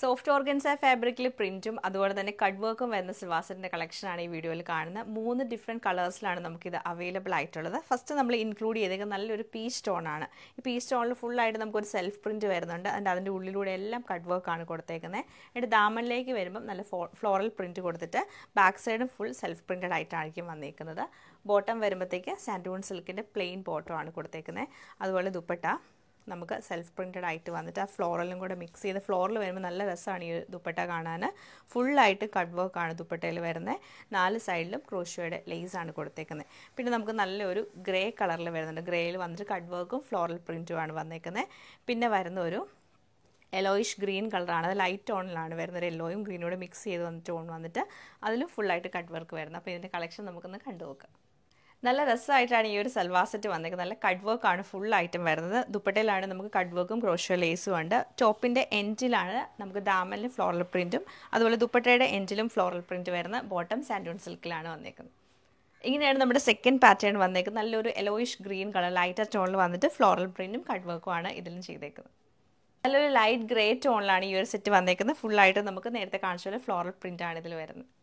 soft organza ഫാബ്രിക്കിൽ പ്രിന്റും അതുപോലെ തന്നെ കട്ട് വർക്കും വരുന്ന സിൽവാസറിൻ്റെ കളക്ഷനാണ് ഈ വീഡിയോയിൽ കാണുന്നത് മൂന്ന് ഡിഫറെൻറ്റ് കളേഴ്സിലാണ് നമുക്കിത് അവൈലബിൾ ആയിട്ടുള്ളത് ഫസ്റ്റ് നമ്മൾ ഇൻക്ലൂഡ് ചെയ്തേക്കുന്ന നല്ലൊരു പീസ് സ്റ്റോണാണ് ഈ പീസ് സ്റ്റോണിൽ ഫുള്ളായിട്ട് നമുക്കൊരു സെൽഫ് പ്രിൻറ്റ് വരുന്നുണ്ട് അതിൻ്റെ അതിൻ്റെ ഉള്ളിലൂടെ എല്ലാം കട്ട് വർക്കാണ് കൊടുത്തേക്കുന്നത് എന്നിട്ട് ദാമനിലേക്ക് വരുമ്പം നല്ല ഫ്ലോറൽ പ്രിൻറ്റ് കൊടുത്തിട്ട് ബാക്ക് സൈഡും ഫുൾ സെൽഫ് പ്രിൻറ്റഡ് ആയിട്ടായിരിക്കും വന്നേക്കുന്നത് ബോട്ടം വരുമ്പോഴത്തേക്ക് സാൻഡൂൺ സിൽക്കിൻ്റെ പ്ലെയിൻ ബോട്ടമാണ് കൊടുത്തേക്കുന്നത് അതുപോലെ ദുപ്പട്ട നമുക്ക് സെൽഫ് പ്രിൻറ്റഡ് ആയിട്ട് വന്നിട്ട് ആ ഫ്ലോറലും കൂടെ മിക്സ് ചെയ്ത് ഫ്ലോറിൽ വരുമ്പോൾ നല്ല രസമാണ് ഈ ദുപ്പട്ട കാണാൻ ഫുള്ളായിട്ട് കട്ട് വർക്കാണ് ദുപ്പട്ടയിൽ വരുന്നത് നാല് സൈഡിലും ക്രോഷ്യയുടെ ആണ് കൊടുത്തേക്കുന്നത് പിന്നെ നമുക്ക് നല്ലൊരു ഗ്രേ കളറിൽ വരുന്നുണ്ട് ഗ്രേയിൽ വന്നിട്ട് കട്ട് വർക്കും ഫ്ലോറൽ പ്രിൻറ്റുമാണ് വന്നേക്കുന്നത് പിന്നെ വരുന്ന ഒരു യെലോയിഷ് ഗ്രീൻ കളറാണ് അത് ലൈറ്റ് ടോണിലാണ് വരുന്നത് യെല്ലോയും ഗ്രീനും കൂടെ മിക്സ് ചെയ്ത് വന്ന ടോൺ വന്നിട്ട് അതിലും ഫുള്ളായിട്ട് കട്ട് വർക്ക് വരുന്നത് അപ്പോൾ ഇതിൻ്റെ കളക്ഷൻ നമുക്കൊന്ന് കണ്ടു നോക്കാം നല്ല രസമായിട്ടാണ് ഈ ഒരു സൽവാർ സെറ്റ് വന്നേക്കുന്നത് നല്ല കഡ് വർക്കാണ് ഫുൾ ഐറ്റം വരുന്നത് ദുപ്പട്ടയിലാണ് നമുക്ക് കഡ് വർക്കും ക്രോഷ്യോ ലേസും ഉണ്ട് ടോപ്പിൻ്റെ എൻഡിലാണ് നമുക്ക് ദാമലിന് ഫ്ലോറൽ പ്രിൻറ്റും അതുപോലെ ദുപ്പട്ടയുടെ എൻഡിലും ഫ്ലോറൽ പ്രിൻറ്റ് വരുന്ന ബോട്ടം സാൻഡൂൺ സിൽക്കിലാണ് വന്നേക്കുന്നത് ഇങ്ങനെയാണ് നമ്മുടെ സെക്കൻഡ് പാറ്റേൺ വന്നേക്കുന്നത് നല്ലൊരു എലോയിഷ് ഗ്രീൻ കളർ ലൈറ്റർ ടോണിൽ വന്നിട്ട് ഫ്ലോറൽ പ്രിൻറ്റും കട്ട് വർക്കുമാണ് ഇതിലും ചെയ്തേക്കുന്നത് നല്ലൊരു ലൈറ്റ് ഗ്രേ ടോണിലാണ് ഈ ഒരു സെറ്റ് വന്നേക്കുന്നത് ഫുള്ളായിട്ട് നമുക്ക് നേരത്തെ കാണിച്ച പോലെ ഫ്ലോറൽ പ്രിൻ്റാണ് ഇതിൽ വരുന്നത്